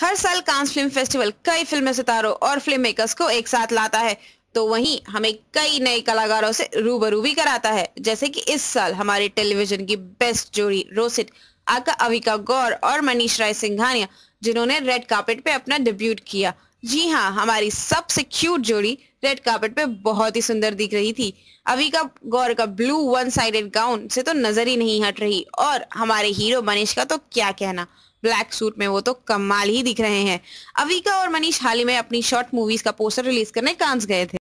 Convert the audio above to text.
हर साल Cannes film festival कई film सितारों और फिल्म मेकर्स को एक साथ लाता है तो वहीं हमें कई नए कलाकारों से रूबरू भी कराता है जैसे कि इस साल हमारे टेलीविजन की बेस्ट जोड़ी रोसिट आका अविका गौर और मनीष राय सिंघानिया जिन्होंने रेड कार्पेट पे अपना डिब्यूट किया जी हाँ हमारी सबसे क्यूट जोड़ी रेड कार्पेट पे बहुत ही सुंदर दिख रही थी अविका गौर का ब्लू वन साइडेड गाउन से तो नजर ही नहीं हट रही और हमारे हीरो मनीष का तो क्या कहना ब्लैक सूट में वो तो कमाल ही दिख रहे हैं अविका और मनीष हाल ही में अपनी शॉर्ट मूवीज का पोस्टर रिलीज करने कांस गए थे